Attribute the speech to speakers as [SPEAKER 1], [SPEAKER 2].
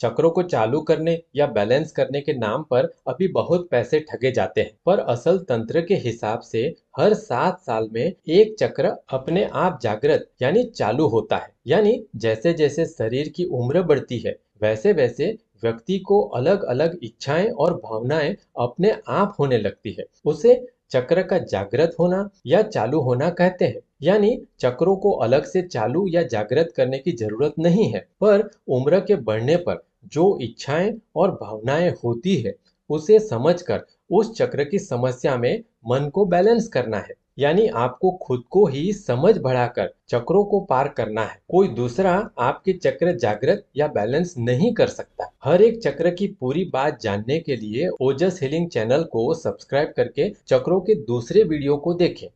[SPEAKER 1] चक्रों को चालू करने या बैलेंस करने के नाम पर अभी बहुत पैसे ठगे जाते हैं पर असल तंत्र के हिसाब से हर सात साल में एक चक्र अपने आप जागृत यानी चालू होता है यानी जैसे जैसे शरीर की उम्र बढ़ती है वैसे वैसे व्यक्ति को अलग अलग इच्छाएं और भावनाएं अपने आप होने लगती है उसे चक्र का जागृत होना या चालू होना कहते हैं यानी चक्रों को अलग से चालू या जागृत करने की जरूरत नहीं है पर उम्र के बढ़ने पर जो इच्छाएं और भावनाएं होती है उसे समझकर उस चक्र की समस्या में मन को बैलेंस करना है यानी आपको खुद को ही समझ बढ़ाकर चक्रों को पार करना है कोई दूसरा आपके चक्र जागृत या बैलेंस नहीं कर सकता हर एक चक्र की पूरी बात जानने के लिए ओजस हीलिंग चैनल को सब्सक्राइब करके चक्रों के दूसरे वीडियो को देखें